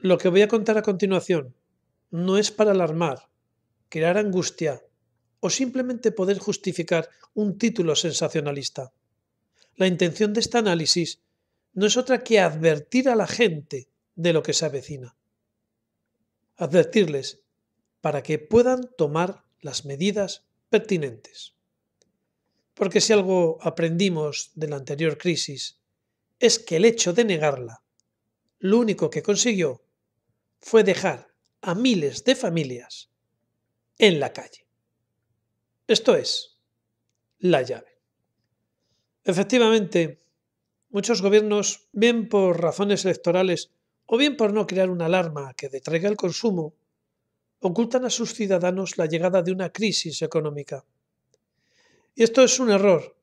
Lo que voy a contar a continuación no es para alarmar, crear angustia o simplemente poder justificar un título sensacionalista. La intención de este análisis no es otra que advertir a la gente de lo que se avecina. Advertirles para que puedan tomar las medidas pertinentes. Porque si algo aprendimos de la anterior crisis es que el hecho de negarla lo único que consiguió fue dejar a miles de familias en la calle. Esto es la llave. Efectivamente, muchos gobiernos, bien por razones electorales o bien por no crear una alarma que detraiga el consumo, ocultan a sus ciudadanos la llegada de una crisis económica. Y esto es un error,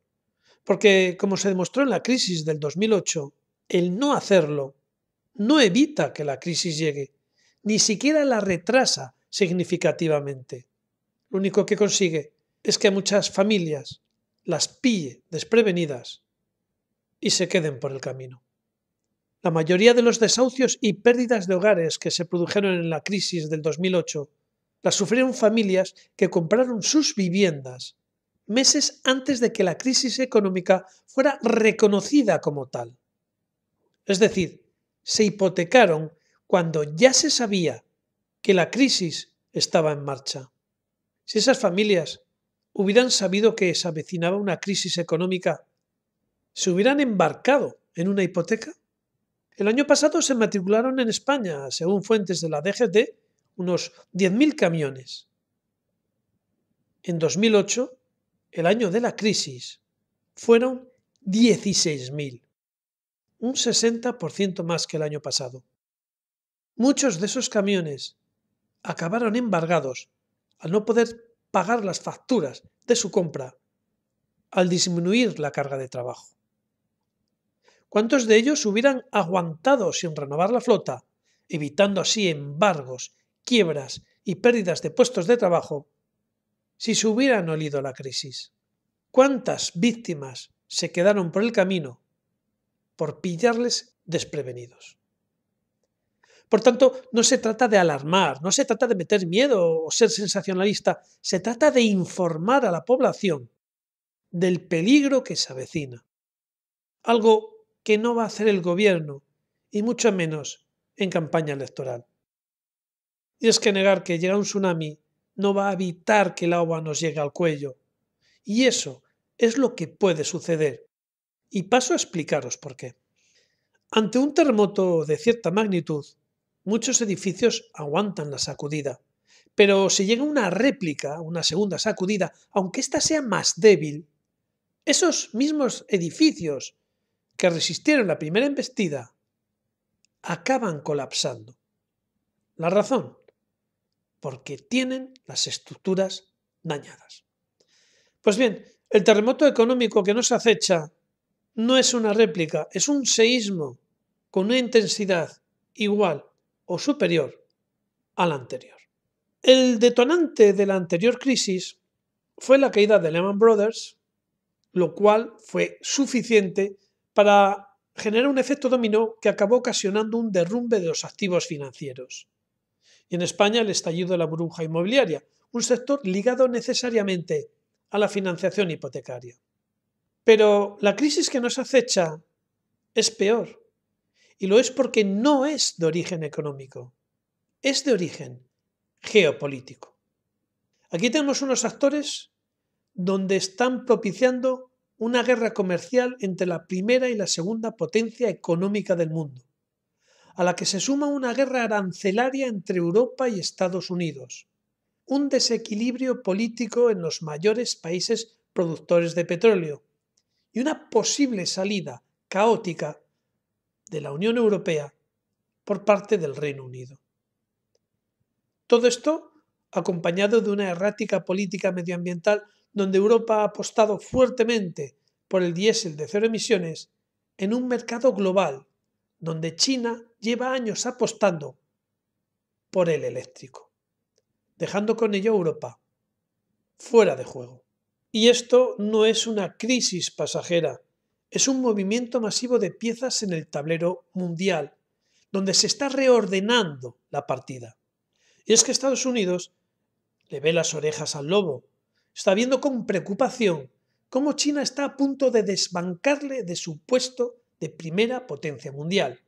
porque como se demostró en la crisis del 2008, el no hacerlo no evita que la crisis llegue, ni siquiera la retrasa significativamente. Lo único que consigue es que muchas familias las pille desprevenidas y se queden por el camino. La mayoría de los desahucios y pérdidas de hogares que se produjeron en la crisis del 2008 las sufrieron familias que compraron sus viviendas meses antes de que la crisis económica fuera reconocida como tal. Es decir, se hipotecaron cuando ya se sabía que la crisis estaba en marcha. Si esas familias hubieran sabido que se avecinaba una crisis económica, ¿se hubieran embarcado en una hipoteca? El año pasado se matricularon en España, según fuentes de la DGT, unos 10.000 camiones. En 2008, el año de la crisis, fueron 16.000, un 60% más que el año pasado. Muchos de esos camiones acabaron embargados al no poder pagar las facturas de su compra, al disminuir la carga de trabajo. ¿Cuántos de ellos hubieran aguantado sin renovar la flota, evitando así embargos, quiebras y pérdidas de puestos de trabajo, si se hubieran olido la crisis? ¿Cuántas víctimas se quedaron por el camino por pillarles desprevenidos? Por tanto, no se trata de alarmar, no se trata de meter miedo o ser sensacionalista, se trata de informar a la población del peligro que se avecina. Algo que no va a hacer el gobierno, y mucho menos en campaña electoral. Y es que negar que llega un tsunami no va a evitar que el agua nos llegue al cuello. Y eso es lo que puede suceder. Y paso a explicaros por qué. Ante un terremoto de cierta magnitud, muchos edificios aguantan la sacudida. Pero si llega una réplica, una segunda sacudida, aunque ésta sea más débil, esos mismos edificios que resistieron la primera embestida acaban colapsando. La razón, porque tienen las estructuras dañadas. Pues bien, el terremoto económico que nos acecha no es una réplica, es un seísmo con una intensidad igual o superior al anterior. El detonante de la anterior crisis fue la caída de Lehman Brothers, lo cual fue suficiente para generar un efecto dominó que acabó ocasionando un derrumbe de los activos financieros. Y en España el estallido de la burbuja inmobiliaria, un sector ligado necesariamente a la financiación hipotecaria. Pero la crisis que nos acecha es peor y lo es porque no es de origen económico, es de origen geopolítico. Aquí tenemos unos actores donde están propiciando una guerra comercial entre la primera y la segunda potencia económica del mundo, a la que se suma una guerra arancelaria entre Europa y Estados Unidos, un desequilibrio político en los mayores países productores de petróleo y una posible salida caótica de la Unión Europea por parte del Reino Unido. Todo esto acompañado de una errática política medioambiental donde Europa ha apostado fuertemente por el diésel de cero emisiones en un mercado global donde China lleva años apostando por el eléctrico, dejando con ello a Europa fuera de juego. Y esto no es una crisis pasajera, es un movimiento masivo de piezas en el tablero mundial, donde se está reordenando la partida. Y es que Estados Unidos le ve las orejas al lobo, está viendo con preocupación cómo China está a punto de desbancarle de su puesto de primera potencia mundial.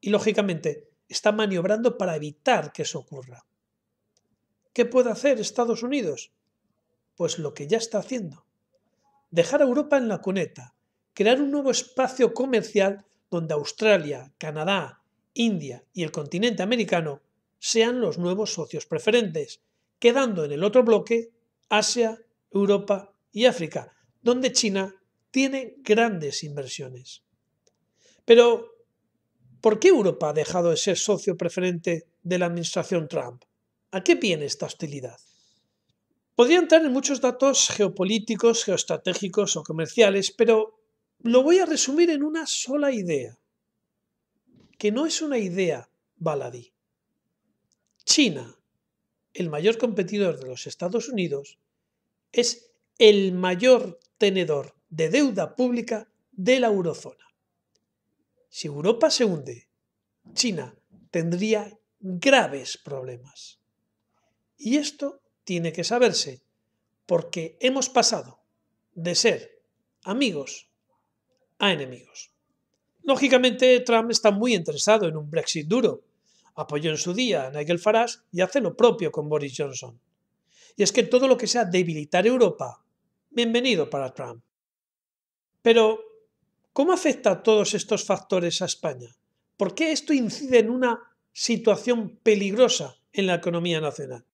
Y lógicamente está maniobrando para evitar que eso ocurra. ¿Qué puede hacer Estados Unidos? Pues lo que ya está haciendo. Dejar a Europa en la cuneta, crear un nuevo espacio comercial donde Australia, Canadá, India y el continente americano sean los nuevos socios preferentes, quedando en el otro bloque Asia, Europa y África, donde China tiene grandes inversiones. Pero, ¿por qué Europa ha dejado de ser socio preferente de la administración Trump? ¿A qué viene esta hostilidad? Podría entrar en muchos datos geopolíticos, geoestratégicos o comerciales, pero lo voy a resumir en una sola idea, que no es una idea baladí. China, el mayor competidor de los Estados Unidos, es el mayor tenedor de deuda pública de la eurozona. Si Europa se hunde, China tendría graves problemas. Y esto tiene que saberse, porque hemos pasado de ser amigos a enemigos. Lógicamente, Trump está muy interesado en un Brexit duro. Apoyó en su día a Nigel Farage y hace lo propio con Boris Johnson. Y es que todo lo que sea debilitar Europa, bienvenido para Trump. Pero, ¿cómo afecta todos estos factores a España? ¿Por qué esto incide en una situación peligrosa en la economía nacional?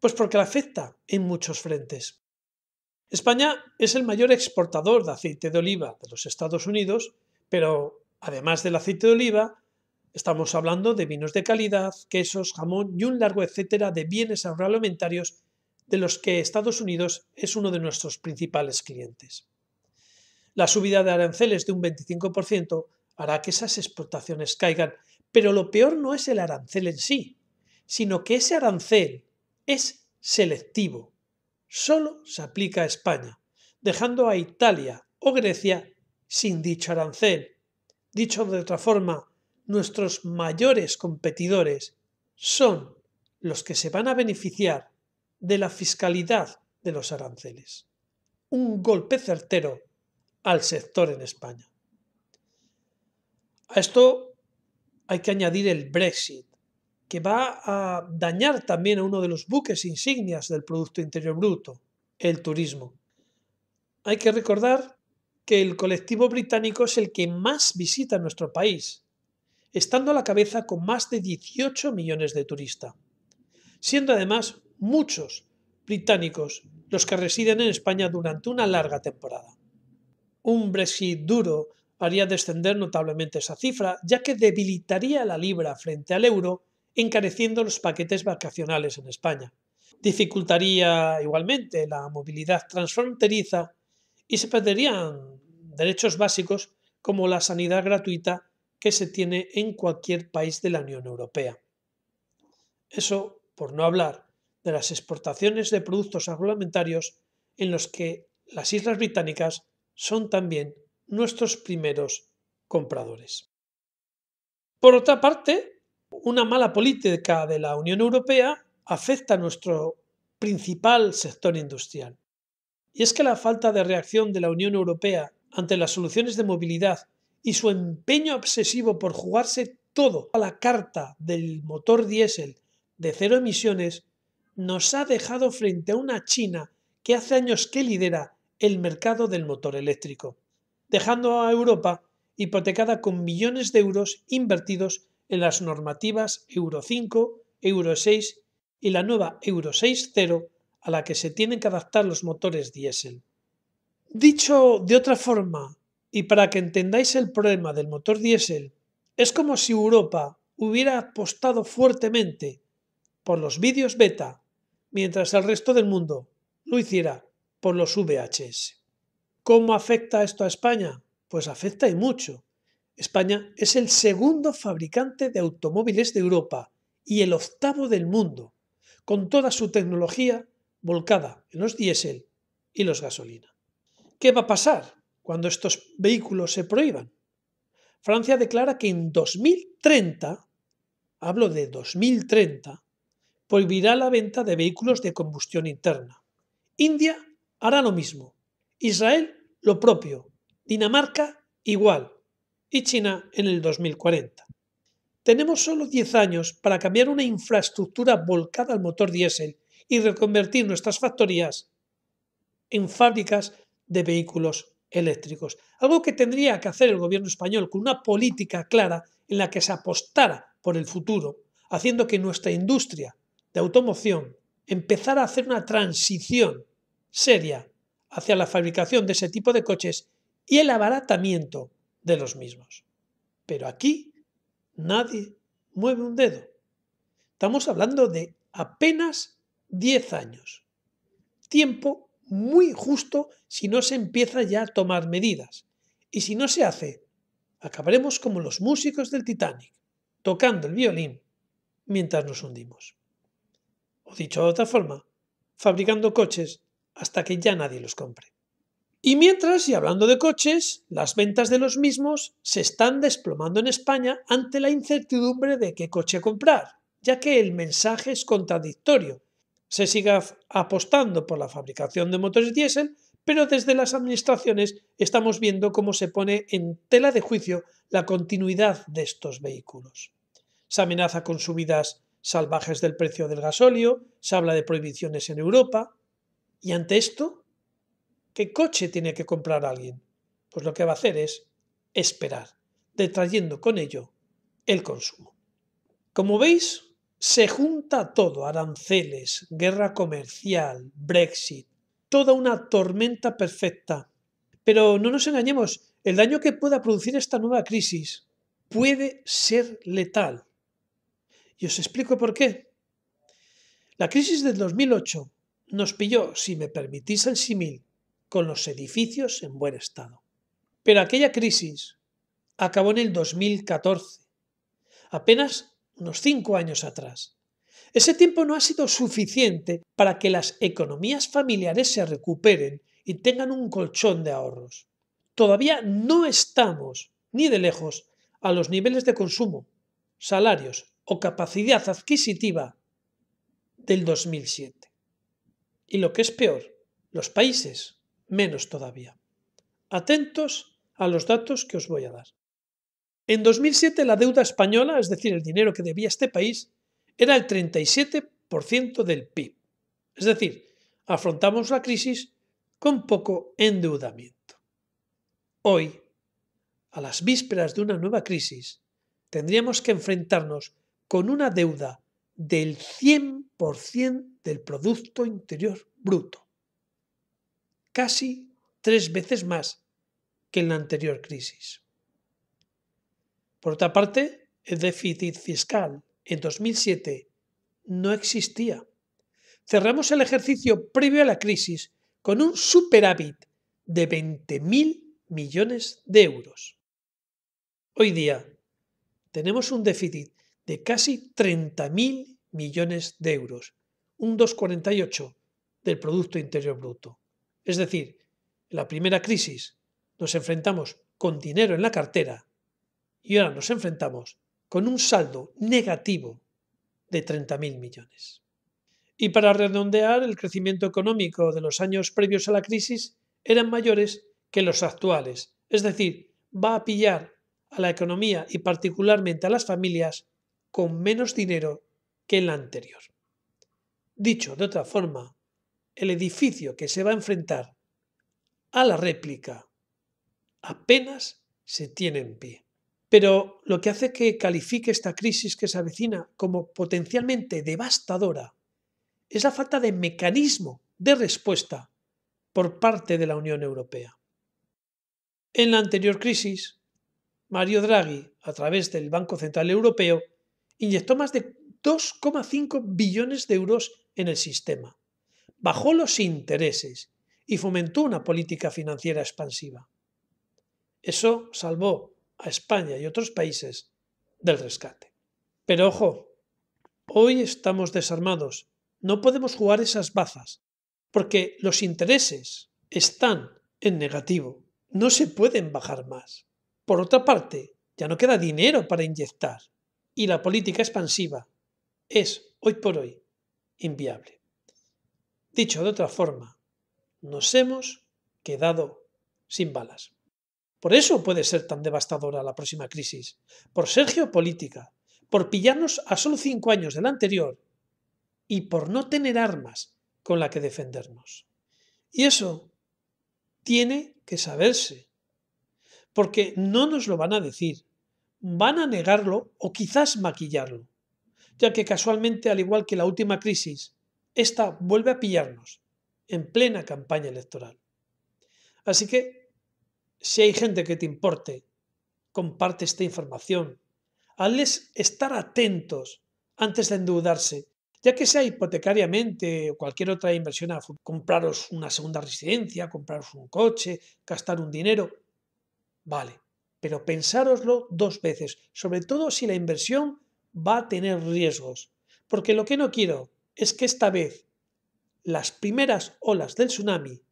Pues porque la afecta en muchos frentes. España es el mayor exportador de aceite de oliva de los Estados Unidos, pero además del aceite de oliva, estamos hablando de vinos de calidad, quesos, jamón y un largo etcétera de bienes agroalimentarios de los que Estados Unidos es uno de nuestros principales clientes. La subida de aranceles de un 25% hará que esas exportaciones caigan, pero lo peor no es el arancel en sí, sino que ese arancel es selectivo solo se aplica a España, dejando a Italia o Grecia sin dicho arancel. Dicho de otra forma, nuestros mayores competidores son los que se van a beneficiar de la fiscalidad de los aranceles. Un golpe certero al sector en España. A esto hay que añadir el Brexit, que va a dañar también a uno de los buques insignias del Producto Interior Bruto, el turismo. Hay que recordar que el colectivo británico es el que más visita nuestro país, estando a la cabeza con más de 18 millones de turistas, siendo además muchos británicos los que residen en España durante una larga temporada. Un Brexit duro haría descender notablemente esa cifra, ya que debilitaría la libra frente al euro encareciendo los paquetes vacacionales en España. Dificultaría igualmente la movilidad transfronteriza y se perderían derechos básicos como la sanidad gratuita que se tiene en cualquier país de la Unión Europea. Eso por no hablar de las exportaciones de productos agroalimentarios en los que las Islas Británicas son también nuestros primeros compradores. Por otra parte, una mala política de la Unión Europea afecta a nuestro principal sector industrial. Y es que la falta de reacción de la Unión Europea ante las soluciones de movilidad y su empeño obsesivo por jugarse todo a la carta del motor diésel de cero emisiones nos ha dejado frente a una China que hace años que lidera el mercado del motor eléctrico, dejando a Europa hipotecada con millones de euros invertidos en las normativas Euro 5, Euro 6 y la nueva Euro 6.0 a la que se tienen que adaptar los motores diésel. Dicho de otra forma, y para que entendáis el problema del motor diésel, es como si Europa hubiera apostado fuertemente por los vídeos beta, mientras el resto del mundo lo hiciera por los VHS. ¿Cómo afecta esto a España? Pues afecta y mucho. España es el segundo fabricante de automóviles de Europa y el octavo del mundo, con toda su tecnología volcada en los diésel y los gasolina. ¿Qué va a pasar cuando estos vehículos se prohíban? Francia declara que en 2030, hablo de 2030, prohibirá la venta de vehículos de combustión interna. India hará lo mismo. Israel lo propio. Dinamarca igual y China en el 2040. Tenemos solo 10 años para cambiar una infraestructura volcada al motor diésel y reconvertir nuestras factorías en fábricas de vehículos eléctricos. Algo que tendría que hacer el gobierno español con una política clara en la que se apostara por el futuro, haciendo que nuestra industria de automoción empezara a hacer una transición seria hacia la fabricación de ese tipo de coches y el abaratamiento de los mismos. Pero aquí nadie mueve un dedo. Estamos hablando de apenas 10 años. Tiempo muy justo si no se empieza ya a tomar medidas. Y si no se hace, acabaremos como los músicos del Titanic, tocando el violín mientras nos hundimos. O dicho de otra forma, fabricando coches hasta que ya nadie los compre. Y mientras, y hablando de coches, las ventas de los mismos se están desplomando en España ante la incertidumbre de qué coche comprar, ya que el mensaje es contradictorio. Se sigue apostando por la fabricación de motores diésel, pero desde las administraciones estamos viendo cómo se pone en tela de juicio la continuidad de estos vehículos. Se amenaza con subidas salvajes del precio del gasóleo, se habla de prohibiciones en Europa, y ante esto, ¿Qué coche tiene que comprar alguien? Pues lo que va a hacer es esperar, detrayendo con ello el consumo. Como veis, se junta todo, aranceles, guerra comercial, Brexit, toda una tormenta perfecta. Pero no nos engañemos, el daño que pueda producir esta nueva crisis puede ser letal. Y os explico por qué. La crisis del 2008 nos pilló, si me permitís el símil, con los edificios en buen estado. Pero aquella crisis acabó en el 2014, apenas unos cinco años atrás. Ese tiempo no ha sido suficiente para que las economías familiares se recuperen y tengan un colchón de ahorros. Todavía no estamos, ni de lejos, a los niveles de consumo, salarios o capacidad adquisitiva del 2007. Y lo que es peor, los países menos todavía. Atentos a los datos que os voy a dar. En 2007 la deuda española, es decir, el dinero que debía este país, era el 37% del PIB. Es decir, afrontamos la crisis con poco endeudamiento. Hoy, a las vísperas de una nueva crisis, tendríamos que enfrentarnos con una deuda del 100% del Producto Interior Bruto casi tres veces más que en la anterior crisis. Por otra parte, el déficit fiscal en 2007 no existía. Cerramos el ejercicio previo a la crisis con un superávit de 20.000 millones de euros. Hoy día tenemos un déficit de casi 30.000 millones de euros, un 2,48 del Producto Interior Bruto. Es decir, en la primera crisis nos enfrentamos con dinero en la cartera y ahora nos enfrentamos con un saldo negativo de 30.000 millones. Y para redondear, el crecimiento económico de los años previos a la crisis eran mayores que los actuales, es decir, va a pillar a la economía y particularmente a las familias con menos dinero que en la anterior. Dicho de otra forma, el edificio que se va a enfrentar a la réplica apenas se tiene en pie. Pero lo que hace que califique esta crisis que se avecina como potencialmente devastadora es la falta de mecanismo de respuesta por parte de la Unión Europea. En la anterior crisis, Mario Draghi, a través del Banco Central Europeo, inyectó más de 2,5 billones de euros en el sistema bajó los intereses y fomentó una política financiera expansiva. Eso salvó a España y otros países del rescate. Pero ojo, hoy estamos desarmados, no podemos jugar esas bazas, porque los intereses están en negativo, no se pueden bajar más. Por otra parte, ya no queda dinero para inyectar y la política expansiva es, hoy por hoy, inviable. Dicho de otra forma, nos hemos quedado sin balas. Por eso puede ser tan devastadora la próxima crisis, por ser geopolítica, por pillarnos a solo cinco años de la anterior y por no tener armas con la que defendernos. Y eso tiene que saberse, porque no nos lo van a decir, van a negarlo o quizás maquillarlo, ya que casualmente, al igual que la última crisis, esta vuelve a pillarnos en plena campaña electoral. Así que, si hay gente que te importe, comparte esta información. Hazles estar atentos antes de endeudarse, ya que sea hipotecariamente o cualquier otra inversión, a compraros una segunda residencia, compraros un coche, gastar un dinero. Vale, pero pensároslo dos veces, sobre todo si la inversión va a tener riesgos. Porque lo que no quiero es que esta vez las primeras olas del tsunami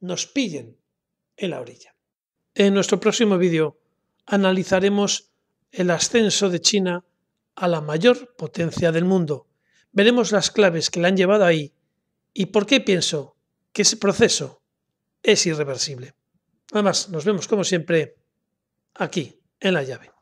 nos pillen en la orilla. En nuestro próximo vídeo analizaremos el ascenso de China a la mayor potencia del mundo. Veremos las claves que la han llevado ahí y por qué pienso que ese proceso es irreversible. Nada más, nos vemos como siempre aquí, en la llave.